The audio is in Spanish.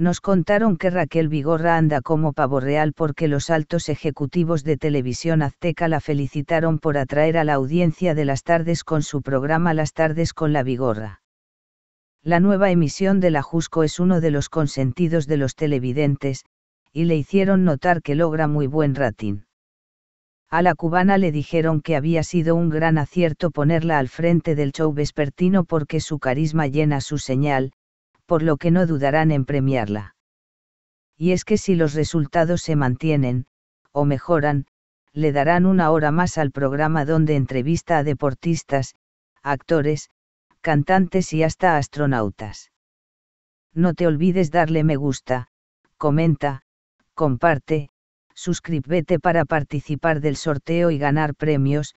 nos contaron que Raquel Vigorra anda como pavo real porque los altos ejecutivos de televisión azteca la felicitaron por atraer a la audiencia de las tardes con su programa Las tardes con la Vigorra. La nueva emisión de la Jusco es uno de los consentidos de los televidentes, y le hicieron notar que logra muy buen ratín. A la cubana le dijeron que había sido un gran acierto ponerla al frente del show vespertino porque su carisma llena su señal, por lo que no dudarán en premiarla. Y es que si los resultados se mantienen, o mejoran, le darán una hora más al programa donde entrevista a deportistas, actores, cantantes y hasta astronautas. No te olvides darle me gusta, comenta, comparte, suscríbete para participar del sorteo y ganar premios,